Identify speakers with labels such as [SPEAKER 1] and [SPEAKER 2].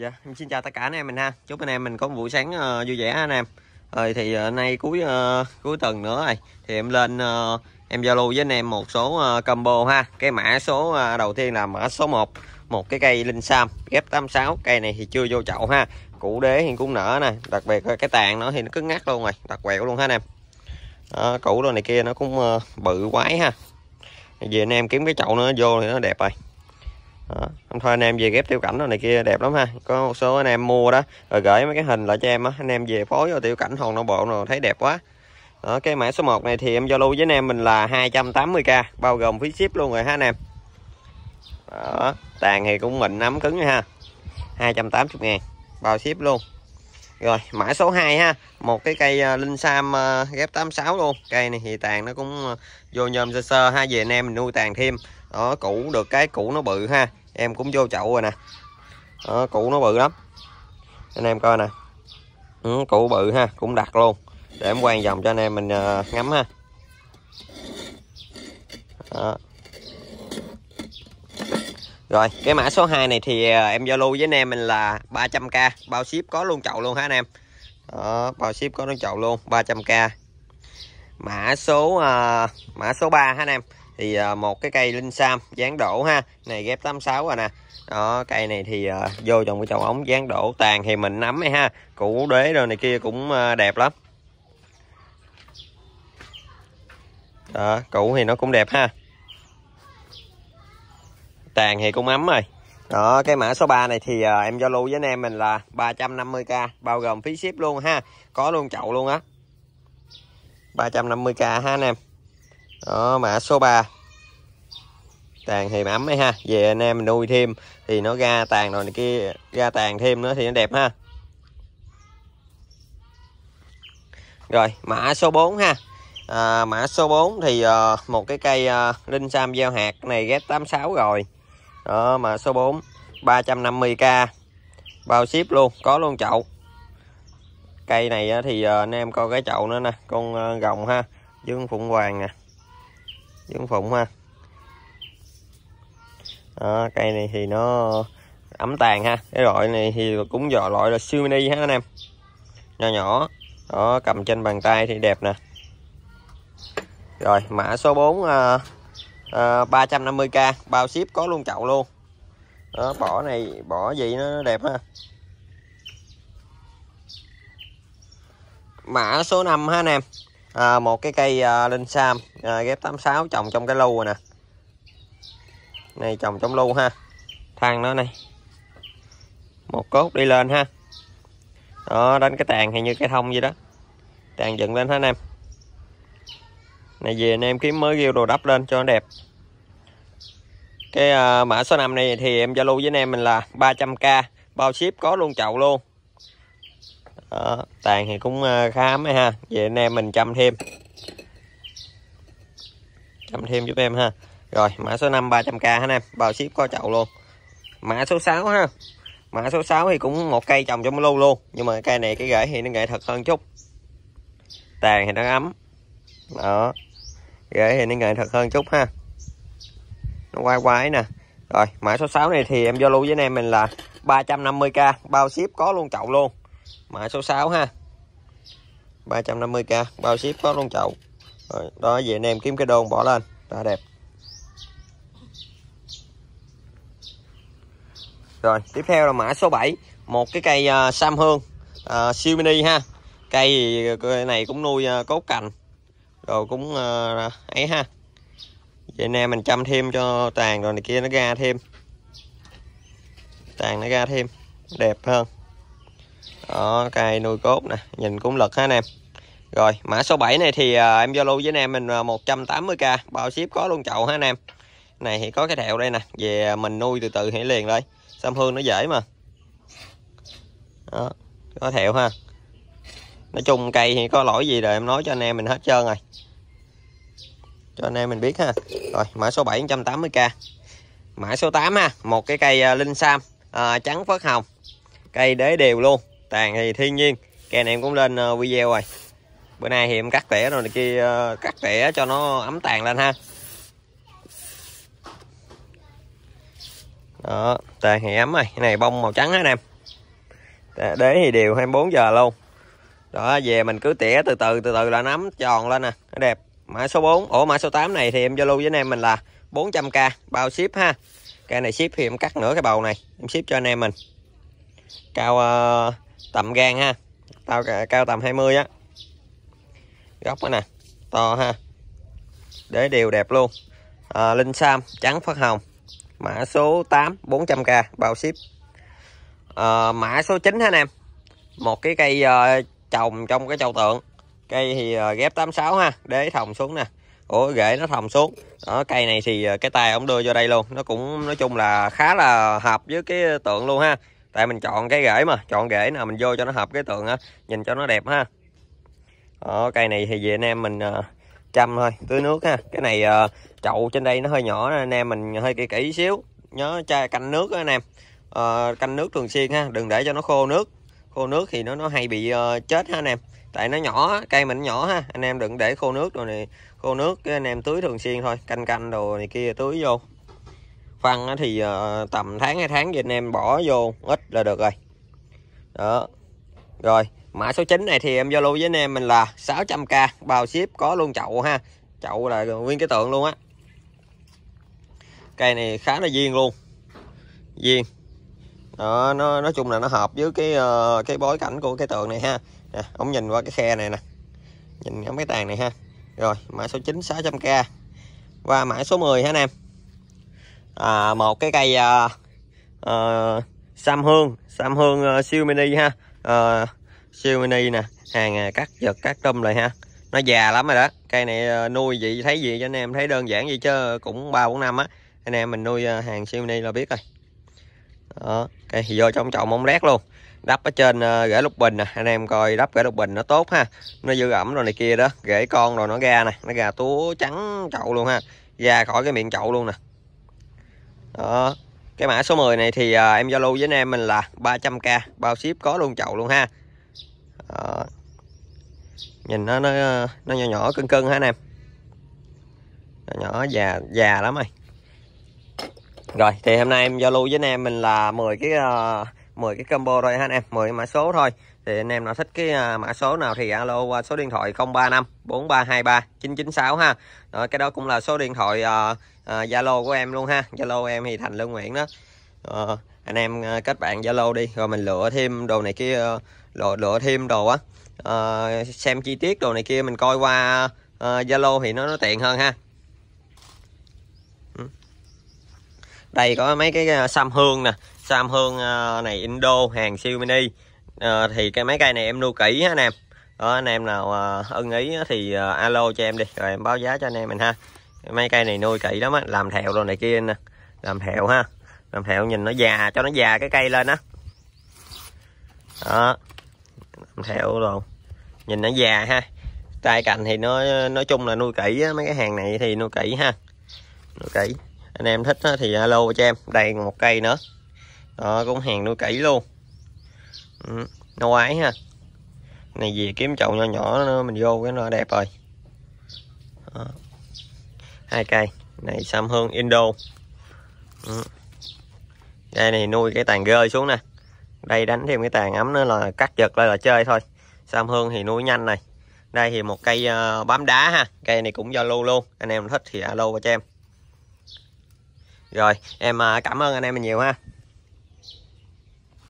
[SPEAKER 1] Dạ, em xin chào tất cả anh em mình ha. Chúc anh em mình có một buổi sáng uh, vui vẻ anh em. Rồi thì uh, nay cuối uh, cuối tuần nữa rồi thì em lên uh, em Zalo với anh em một số uh, combo ha. Cái mã số uh, đầu tiên là mã số 1, một cái cây linh sam ghép 86, cây này thì chưa vô chậu ha. Củ đế thì cũng nở nè, đặc biệt cái tàn nó thì nó cứ ngắt luôn rồi, đặc quẹo luôn ha anh em. À, củ đồ này kia nó cũng uh, bự quái ha. Vì anh em kiếm cái chậu nó vô thì nó đẹp rồi đó. thôi anh em về ghép tiêu cảnh rồi này kia đẹp lắm ha có một số anh em mua đó rồi gửi mấy cái hình lại cho em á anh em về phối vào tiêu cảnh hồn nội bộ rồi thấy đẹp quá đó, cái mã số 1 này thì em giao lưu với anh em mình là 280k bao gồm phí ship luôn rồi ha anh em đó, tàn thì cũng mịn nắm cứng ha 280 ngàn bao ship luôn rồi mã số 2 ha một cái cây à, linh sam à, ghép 86 luôn cây này thì tàn nó cũng à, vô nhôm sơ sơ ha về anh em mình nuôi tàn thêm đó cũ được cái cũ nó bự ha em cũng vô chậu rồi nè đó, cụ nó bự lắm anh em coi nè ừ, cụ bự ha cũng đặt luôn để em quay vòng cho anh em mình uh, ngắm ha đó. Rồi, cái mã số 2 này thì ờ, em giao lưu với anh em mình là 300k, bao ship có luôn chậu luôn ha anh em. Đó, bao ship có luôn chậu luôn, 300k. Mã số uh, mã số 3 ha anh em thì à, một cái cây linh sam dán đổ ha này ghép 86 rồi nè đó cây này thì uh, vô trồng cái chậu ống dán đổ tàn thì mình nắm ấy ha củ đế rồi này kia cũng uh, đẹp lắm đó củ thì nó cũng đẹp ha tàn thì cũng ấm rồi đó cái mã số 3 này thì uh, em giao lưu với anh em mình là 350k bao gồm phí ship luôn ha có luôn chậu luôn á 350k ha anh em đó mã số 3 tàn thì ấm ấy ha về anh em nuôi thêm thì nó ra tàn rồi này kia ra tàn thêm nữa thì nó đẹp ha rồi mã số 4 ha à, mã số 4 thì à, một cái cây à, linh sam gieo hạt này ghép 86 rồi đó mã số 4 350k bao ship luôn có luôn chậu cây này thì ờ, anh em coi cái chậu nữa nè con rồng ha dương phụng hoàng nè với phụng ha đó, cây này thì nó ấm tàn ha cái loại này thì cũng dò loại là siêu mini ha anh em nhỏ nhỏ đó cầm trên bàn tay thì đẹp nè rồi mã số 4 à, à, 350k bao ship có luôn chậu luôn đó bỏ này bỏ gì nó đẹp ha mã số 5 ha anh em à, một cái cây à, linh sam à, ghép 86 trồng trong cái lu rồi nè này trồng trong lu ha thang nó này một cốt đi lên ha đó đánh cái tàn hay như cái thông vậy đó tàn dựng lên hết anh em này về anh em kiếm mới ghiêu đồ đắp lên cho nó đẹp cái uh, mã số 5 này thì em giao lưu với anh em mình là 300k bao ship có luôn chậu luôn đó, tàn thì cũng ờ, khá ấm ha vậy anh em mình chăm thêm chăm thêm giúp em ha rồi mã số 5 300k ha anh em bao ship có chậu luôn mã số 6 ha mã số 6 thì cũng một cây trồng trong lô luôn nhưng mà cây này cái rễ thì nó nghệ thật hơn chút tàn thì nó ấm đó rễ thì nó nghệ thật hơn chút ha nó quay quái nè rồi mã số 6 này thì em giao lưu với anh em mình là 350k bao ship có luôn chậu luôn mã số 6 ha 350k bao ship có luôn chậu rồi đó vậy anh em kiếm cái đôn bỏ lên đã đẹp rồi tiếp theo là mã số 7 một cái cây uh, sam hương uh, siêu mini ha cây này cũng nuôi uh, cốt cành rồi cũng uh, ấy ha vậy nè mình chăm thêm cho tàn rồi này kia nó ra thêm tàn nó ra thêm đẹp hơn đó cây nuôi cốt nè nhìn cũng lực ha anh em rồi mã số 7 này thì à, em zalo với anh em mình 180k à, bao ship có luôn chậu ha anh em này thì có cái thẹo đây nè về mình nuôi từ từ hãy liền đây sam hương nó dễ mà đó có thẹo ha nói chung cây thì có lỗi gì rồi em nói cho anh em mình hết trơn rồi cho anh em mình biết ha rồi mã số 7 180k mã số 8 ha một cái cây à, linh sam à, trắng phớt hồng cây đế đều luôn tàn thì thiên nhiên cây này em cũng lên ờ, video rồi bữa nay thì em cắt tỉa rồi này kia ờ, cắt tỉa cho nó ấm tàn lên ha đó tàn thì ấm rồi cái này bông màu trắng hết em đế thì đều 24 giờ luôn đó về mình cứ tỉa từ từ từ từ là nó tròn lên nè nó đẹp mã số 4 ổ mã số 8 này thì em giao lưu với anh em mình là 400k bao ship ha cây này ship thì em cắt nửa cái bầu này em ship cho anh em mình cao uh, tầm gan ha tao cao tầm 20 á góc đó nè to ha để đều đẹp luôn à, linh sam trắng phát hồng mã số 8 400k bao ship à, mã số 9 ha anh em một cái cây uh, trồng trong cái chậu tượng cây thì uh, ghép 86 ha đế thòng xuống nè ủa rễ nó thòng xuống đó cây này thì ờ, cái tay ông đưa vô đây luôn nó cũng nói chung là khá là hợp với cái tượng luôn ha tại mình chọn cái rễ mà chọn rễ nào mình vô cho nó hợp cái tượng á nhìn cho nó đẹp ha đó, cây này thì về anh em mình uh, chăm thôi tưới nước ha cái này uh, chậu trên đây nó hơi nhỏ anh em mình hơi kỹ kỹ xíu nhớ chai canh nước đó, anh em uh, canh nước thường xuyên ha đừng để cho nó khô nước khô nước thì nó nó hay bị uh, chết ha anh em tại nó nhỏ cây mình nhỏ ha anh em đừng để khô nước rồi này khô nước cái anh em tưới thường xuyên thôi canh canh đồ này kia tưới vô phân thì ờ, tầm tháng hai tháng thì anh em bỏ vô ít là được rồi đó rồi mã số 9 này thì em giao lưu với anh em mình là 600k bao ship có luôn chậu ha chậu là nguyên cái tượng luôn á cây này khá là duyên luôn duyên. đó, nó nói chung là nó hợp với cái ờ, cái bối cảnh của cái tượng này ha nè, ông nhìn qua cái khe này nè nhìn ngắm cái tàn này ha rồi mã số 9 600k và mã số 10 ha anh em à, một cái cây à, à, sam hương sam hương uh, siêu mini ha à, siêu mini nè hàng à, cắt giật cắt tum lại ha nó già lắm rồi đó cây này à, nuôi vậy thấy gì cho anh em thấy đơn giản vậy chứ cũng ba bốn năm á anh em mình nuôi hàng siêu mini là biết rồi đó cây okay, vô trong trồng mông lét luôn đắp ở trên rễ lục bình nè anh em coi đắp rễ lục bình nó tốt ha nó giữ ẩm rồi này kia đó rễ con rồi nó ra nè nó ra túa trắng chậu luôn ha ra khỏi cái miệng chậu luôn nè đó cái mã số 10 này thì à, em lưu với anh em mình là 300k bao ship có luôn chậu luôn ha đó. nhìn nó nó nó nhỏ nhỏ cân cân ha anh em nhỏ, nhỏ già già lắm rồi rồi thì hôm nay em giao lưu với anh em mình là 10 cái uh, à, 10 cái combo thôi ha anh em 10 mã số thôi thì anh em nào thích cái à, mã số nào thì alo qua số điện thoại 035 4323 996 ha rồi cái đó cũng là số điện thoại uh, À, zalo à, của em luôn ha zalo em thì thành lương nguyễn đó à, anh em ờ, kết bạn zalo đi rồi mình lựa thêm đồ này kia ờ, lựa, lựa thêm đồ á à, xem chi tiết đồ này kia mình coi qua zalo à, thì nó, nó tiện hơn ha ừ. đây có mấy cái sam hương nè sam hương này indo hàng siêu mini à, thì cái mấy cây này em nuôi kỹ ha anh em đó, anh em nào ưng ý thì alo cho em đi rồi em báo giá cho anh em mình ha mấy cây này nuôi kỹ lắm á làm thẹo rồi này kia nè làm thẹo ha làm thẹo nhìn nó già cho nó già cái cây lên á đó. đó làm thẹo rồi nhìn nó già ha tay cành thì nó nói chung là nuôi kỹ á. mấy cái hàng này thì nuôi kỹ ha nuôi kỹ anh em thích thì alo cho em đây một cây nữa đó cũng hàng nuôi kỹ luôn ừ, ấy ha này về kiếm chậu nhỏ nhỏ nữa mình vô cái nó đẹp rồi đó hai cây này sam hương indo ừ. đây này nuôi cái tàn rơi xuống nè đây đánh thêm cái tàn ấm nữa là cắt giật lại là chơi thôi sam hương thì nuôi nhanh này đây thì một cây ờ, bám đá ha cây này cũng giao lưu luôn anh em thích thì alo cho em rồi em ờ, cảm ơn anh em mình nhiều ha